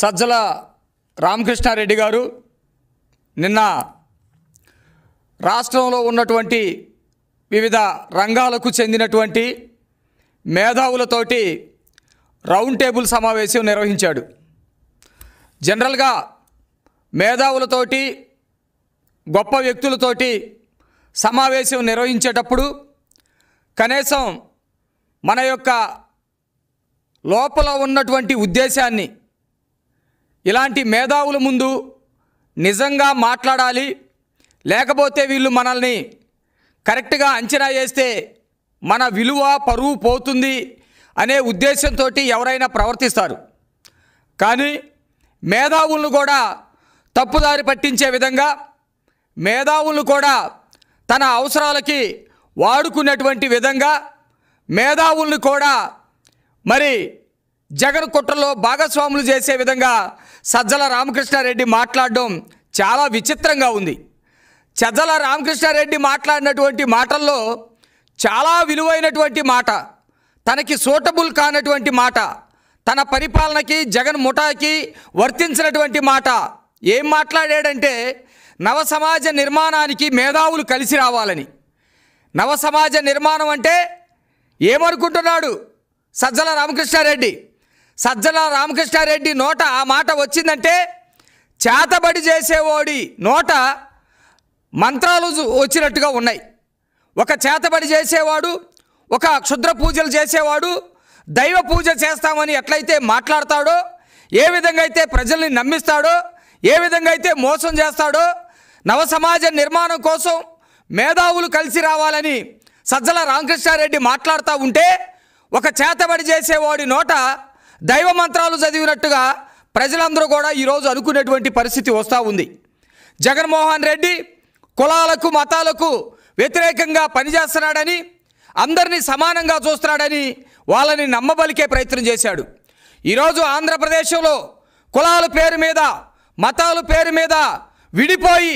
సజ్జల రామకృష్ణారెడ్డి గారు నిన్న రాష్ట్రంలో ఉన్నటువంటి వివిధ రంగాలకు చెందినటువంటి మేధావులతోటి రౌండ్ టేబుల్ సమావేశం నిర్వహించాడు జనరల్గా మేధావులతోటి గొప్ప వ్యక్తులతోటి సమావేశం నిర్వహించేటప్పుడు కనీసం మన యొక్క లోపల ఉన్నటువంటి ఉద్దేశాన్ని ఇలాంటి మేధావుల ముందు నిజంగా మాట్లాడాలి లేకపోతే వీళ్ళు మనల్ని కరెక్ట్గా అంచనా వేస్తే మన విలువ పరువు పోతుంది అనే ఉద్దేశంతో ఎవరైనా ప్రవర్తిస్తారు కానీ మేధావులను కూడా తప్పుదారి పట్టించే విధంగా మేధావులను కూడా తన అవసరాలకి వాడుకునేటువంటి విధంగా మేధావులను కూడా మరి జగన్ కుట్రలో భాగస్వాములు చేసే విధంగా సజ్జల రామకృష్ణారెడ్డి మాట్లాడడం చాలా విచిత్రంగా ఉంది సజ్జల రామకృష్ణారెడ్డి మాట్లాడినటువంటి మాటల్లో చాలా విలువైనటువంటి మాట తనకి సూటబుల్ కానటువంటి మాట తన పరిపాలనకి జగన్ ముఠాకి వర్తించినటువంటి మాట ఏం మాట్లాడాడంటే నవ సమాజ నిర్మాణానికి మేధావులు కలిసి రావాలని నవ సమాజ నిర్మాణం అంటే ఏమనుకుంటున్నాడు సజ్జల రామకృష్ణారెడ్డి సజ్జల రామకృష్ణారెడ్డి నోట ఆ మాట వచ్చిందంటే చేతబడి చేసేవాడి నోట మంత్రాలు వచ్చినట్టుగా ఉన్నాయి ఒక చేతబడి చేసేవాడు ఒక క్షుద్ర పూజలు చేసేవాడు దైవ పూజ చేస్తామని ఎట్లయితే మాట్లాడతాడో ఏ విధంగా అయితే ప్రజల్ని నమ్మిస్తాడో ఏ విధంగా అయితే మోసం చేస్తాడో నవ సమాజ నిర్మాణం కోసం మేధావులు కలిసి రావాలని సజ్జల రామకృష్ణారెడ్డి మాట్లాడుతూ ఉంటే ఒక చేతబడి చేసేవాడి నోట దైవ మంత్రాలు చదివినట్టుగా ప్రజలందరూ కూడా ఈరోజు అనుకునేటువంటి పరిస్థితి వస్తూ ఉంది జగన్మోహన్ రెడ్డి కులాలకు మతాలకు వ్యతిరేకంగా పనిచేస్తున్నాడని అందరినీ సమానంగా చూస్తున్నాడని వాళ్ళని నమ్మబలికే ప్రయత్నం చేశాడు ఈరోజు ఆంధ్రప్రదేశ్లో కులాల పేరు మీద మతాల పేరు మీద విడిపోయి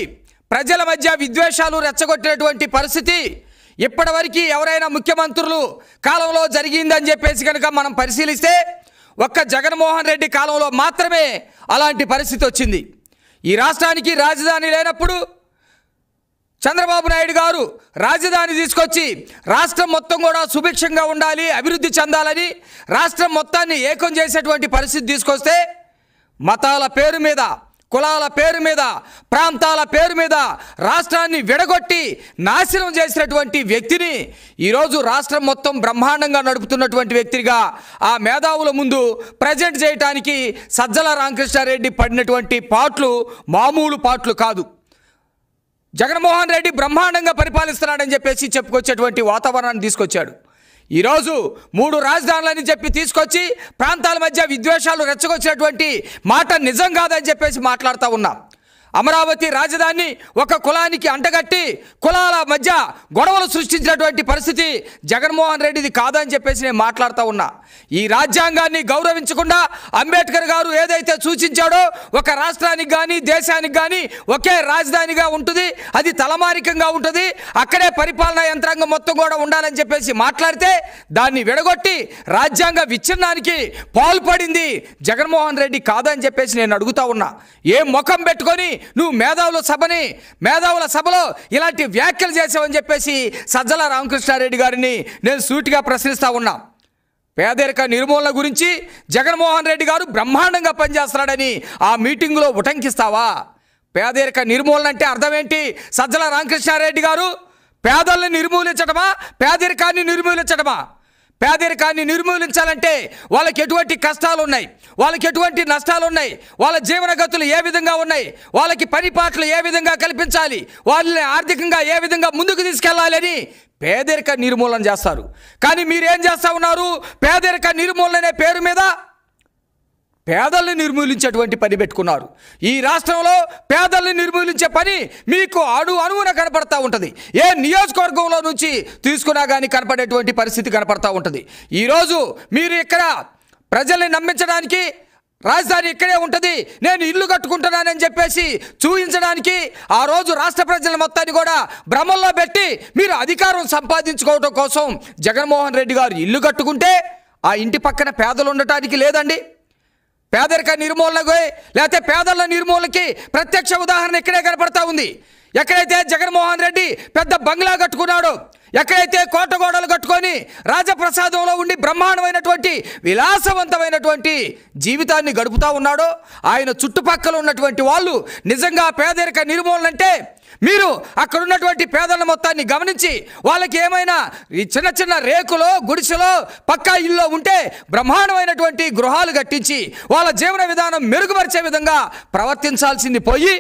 ప్రజల మధ్య విద్వేషాలు రెచ్చగొట్టినటువంటి పరిస్థితి ఇప్పటివరకు ఎవరైనా ముఖ్యమంత్రులు కాలంలో జరిగిందని చెప్పేసి కనుక మనం పరిశీలిస్తే ఒక్క జగన్మోహన్ రెడ్డి కాలంలో మాత్రమే అలాంటి పరిస్థితి వచ్చింది ఈ రాష్ట్రానికి రాజధాని లేనప్పుడు చంద్రబాబు నాయుడు గారు రాజధాని తీసుకొచ్చి రాష్ట్రం మొత్తం కూడా సుభిక్షంగా ఉండాలి అభివృద్ధి చెందాలని రాష్ట్రం మొత్తాన్ని ఏకం చేసేటువంటి పరిస్థితి తీసుకొస్తే మతాల పేరు మీద కులాల పేరు మీద ప్రాంతాల పేరు మీద రాష్ట్రాన్ని విడగొట్టి నాశనం చేసినటువంటి వ్యక్తిని ఈరోజు రాష్ట్రం మొత్తం బ్రహ్మాండంగా నడుపుతున్నటువంటి వ్యక్తిగా ఆ మేధావుల ముందు ప్రజెంట్ చేయటానికి సజ్జల రామకృష్ణారెడ్డి పడినటువంటి పాటలు మామూలు పాటలు కాదు జగన్మోహన్ రెడ్డి బ్రహ్మాండంగా పరిపాలిస్తున్నాడని చెప్పేసి చెప్పుకొచ్చేటువంటి వాతావరణాన్ని తీసుకొచ్చాడు ఈరోజు మూడు రాజధానులని చెప్పి తీసుకొచ్చి ప్రాంతాల మధ్య విద్వేషాలు రెచ్చగొచ్చినటువంటి మాట నిజం కాదని చెప్పేసి మాట్లాడుతూ ఉన్నాం అమరావతి రాజధాని ఒక కులానికి అంటగట్టి కులాల మధ్య గొడవలు సృష్టించినటువంటి పరిస్థితి జగన్మోహన్ రెడ్డిది కాదని చెప్పేసి నేను మాట్లాడుతూ ఉన్నా ఈ రాజ్యాంగాన్ని గౌరవించకుండా అంబేద్కర్ గారు ఏదైతే సూచించాడో ఒక రాష్ట్రానికి కానీ దేశానికి కానీ ఒకే రాజధానిగా ఉంటుంది అది తలమారికంగా ఉంటుంది అక్కడే పరిపాలనా యంత్రాంగం మొత్తం కూడా ఉండాలని చెప్పేసి మాట్లాడితే దాన్ని విడగొట్టి రాజ్యాంగ విచ్ఛిన్నానికి పాల్పడింది జగన్మోహన్ రెడ్డి కాదని చెప్పేసి నేను అడుగుతా ఉన్నా ఏ ముఖం పెట్టుకొని నువ్వు మేధావుల సభని మేధావుల సభలో ఇలాంటి వ్యాఖ్యలు చేసావని చెప్పేసి సజ్జల రామకృష్ణారెడ్డి గారిని నేను సూటిగా ప్రశ్నిస్తూ ఉన్నా పేదరిక నిర్మూలన గురించి జగన్మోహన్ రెడ్డి గారు బ్రహ్మాండంగా పనిచేస్తున్నాడని ఆ మీటింగులో ఉటంకిస్తావా పేదరిక నిర్మూలన అంటే అర్థం ఏంటి సజ్జల రామకృష్ణారెడ్డి గారు పేదల్ని నిర్మూలించడమా పేదరికాన్ని నిర్మూలించడమా పేదరికాన్ని నిర్మూలించాలంటే వాళ్ళకి ఎటువంటి కష్టాలు ఉన్నాయి వాళ్ళకి ఎటువంటి నష్టాలు ఉన్నాయి వాళ్ళ జీవనగతులు ఏ విధంగా ఉన్నాయి వాళ్ళకి పనిపాట్లు ఏ విధంగా కల్పించాలి వాళ్ళని ఆర్థికంగా ఏ విధంగా ముందుకు తీసుకెళ్లాలని పేదరిక నిర్మూలన చేస్తారు కానీ మీరేం చేస్తూ ఉన్నారు పేదరిక నిర్మూలన అనే పేరు మీద పేదల్ని నిర్మూలించేటువంటి పని పెట్టుకున్నారు ఈ రాష్ట్రంలో పేదల్ని నిర్మూలించే పని మీకు అడు అణువున కనపడతా ఉంటుంది ఏ నియోజకవర్గంలో నుంచి తీసుకున్నా కానీ కనపడేటువంటి పరిస్థితి కనపడతా ఉంటుంది ఈరోజు మీరు ఇక్కడ ప్రజల్ని నమ్మించడానికి రాజధాని ఇక్కడే ఉంటుంది నేను ఇల్లు కట్టుకుంటున్నానని చెప్పేసి చూపించడానికి ఆ రోజు రాష్ట్ర ప్రజల మొత్తాన్ని కూడా భ్రమంలో పెట్టి మీరు అధికారం సంపాదించుకోవడం కోసం జగన్మోహన్ రెడ్డి గారు ఇల్లు కట్టుకుంటే ఆ ఇంటి పక్కన పేదలు ఉండటానికి లేదండి పేదరిక నిర్మూలనకు లేకపోతే పేదల నిర్మూలనకి ప్రత్యక్ష ఉదాహరణ ఇక్కడే కనపడతా ఉంది ఎక్కడైతే జగన్మోహన్ రెడ్డి పెద్ద బంగ్లా కట్టుకున్నాడో ఎక్కడైతే కోటగోడలు కట్టుకొని రాజప్రసాదంలో ఉండి బ్రహ్మాండమైనటువంటి విలాసవంతమైనటువంటి జీవితాన్ని గడుపుతూ ఉన్నాడో ఆయన చుట్టుపక్కల ఉన్నటువంటి వాళ్ళు నిజంగా పేదరిక నిర్మూలన అంటే మీరు అక్కడ ఉన్నటువంటి పేదల మొత్తాన్ని గమనించి వాళ్ళకి ఏమైనా ఈ చిన్న చిన్న రేకులో గుడిసెలో పక్కా ఇల్లు ఉంటే బ్రహ్మాండమైనటువంటి గృహాలు కట్టించి వాళ్ళ జీవన విధానం మెరుగుపరిచే విధంగా ప్రవర్తించాల్సింది పోయి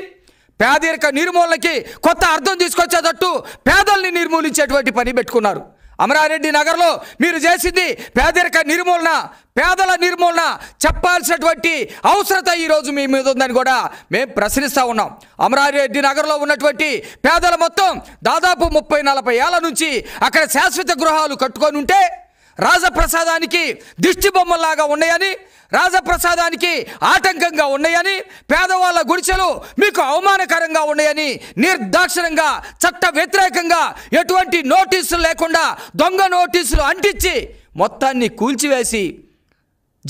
పేదరిక నిర్మూలనకి కొత్త అర్థం తీసుకొచ్చేటట్టు పేదల్ని నిర్మూలించేటువంటి పని పెట్టుకున్నారు అమరారెడ్డి నగర్లో మీరు చేసింది పేదరిక నిర్మూలన పేదల నిర్మూలన చెప్పాల్సినటువంటి అవసరత ఈరోజు మీ మీద ఉందని కూడా మేము ప్రశ్నిస్తూ ఉన్నాం అమరారెడ్డి నగర్లో ఉన్నటువంటి పేదల మొత్తం దాదాపు ముప్పై నలభై ఏళ్ళ నుంచి అక్కడ శాశ్వత గృహాలు కట్టుకొని ఉంటే రాజప్రసాదానికి దిష్టి బొమ్మలాగా ఉన్నాయని రాజప్రసాదానికి ఆటంకంగా ఉన్నాయని పేదవాళ్ళ గుడిసెలు మీకు అవమానకరంగా ఉన్నాయని నిర్దాక్షిణంగా చట్ట వ్యతిరేకంగా ఎటువంటి నోటీసులు లేకుండా దొంగ నోటీసులు అంటించి మొత్తాన్ని కూల్చివేసి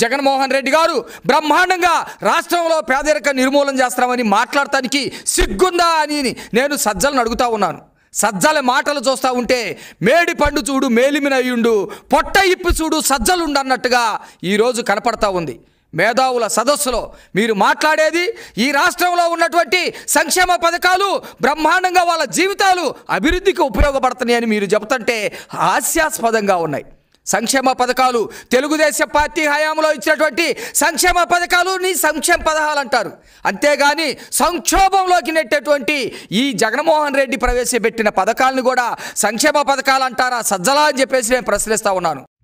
జగన్మోహన్ రెడ్డి గారు బ్రహ్మాండంగా రాష్ట్రంలో పేదరిక నిర్మూలన చేస్తామని మాట్లాడటానికి సిగ్గుందా అని నేను సజ్జలను అడుగుతా ఉన్నాను సజ్జల మాటలు చూస్తూ ఉంటే మేడి పండు చూడు మేలిమినయ్యుండు పొట్ట ఇప్పి చూడు సజ్జలుండన్నట్టుగా ఈరోజు కనపడతా ఉంది మేధావుల సదస్సులో మీరు మాట్లాడేది ఈ రాష్ట్రంలో ఉన్నటువంటి సంక్షేమ పథకాలు బ్రహ్మాండంగా వాళ్ళ జీవితాలు అభివృద్ధికి ఉపయోగపడుతున్నాయని మీరు చెబుతుంటే హాస్యాస్పదంగా ఉన్నాయి సంక్షేమ పథకాలు తెలుగుదేశం పార్టీ హయాంలో ఇచ్చినటువంటి సంక్షేమ పథకాలు నీ సంక్షేమ పథకాలు అంటారు అంతేగాని సంక్షోభంలోకి నెట్టేటువంటి ఈ జగన్మోహన్ రెడ్డి ప్రవేశపెట్టిన పథకాలను కూడా సంక్షేమ పథకాలు అంటారా సజ్జలా అని చెప్పేసి నేను ప్రశ్నిస్తూ ఉన్నాను